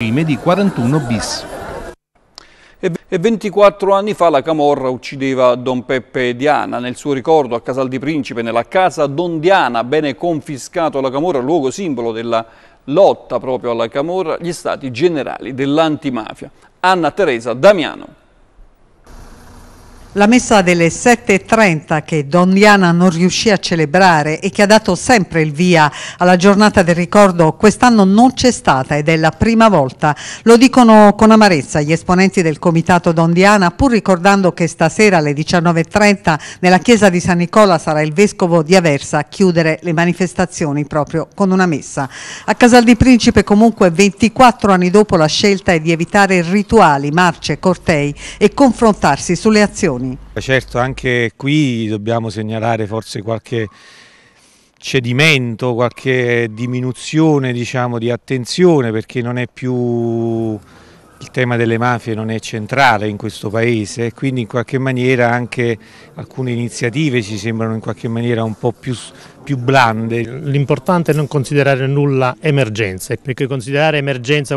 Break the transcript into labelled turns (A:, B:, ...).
A: regime di 41 bis. E 24 anni fa la Camorra uccideva Don Peppe Diana. Nel suo ricordo a Casal di Principe, nella casa Don Diana, bene confiscato alla Camorra, luogo simbolo della lotta proprio alla Camorra, gli stati generali dell'antimafia. Anna Teresa Damiano
B: la messa delle 7.30 che Don Diana non riuscì a celebrare e che ha dato sempre il via alla giornata del ricordo quest'anno non c'è stata ed è la prima volta. Lo dicono con amarezza gli esponenti del comitato Don Diana pur ricordando che stasera alle 19.30 nella chiesa di San Nicola sarà il vescovo di Aversa a chiudere le manifestazioni proprio con una messa. A Casal di Principe comunque 24 anni dopo la scelta è di evitare rituali, marce, cortei e confrontarsi sulle azioni anni. Mm.
C: Eh, certo, anche qui dobbiamo segnalare forse qualche cedimento, qualche diminuzione diciamo, di attenzione perché non è più il tema delle mafie non è centrale in questo paese e quindi in qualche maniera anche alcune iniziative ci sembrano in qualche maniera un po' più, più blande. L'importante è non considerare nulla emergenza, perché considerare emergenza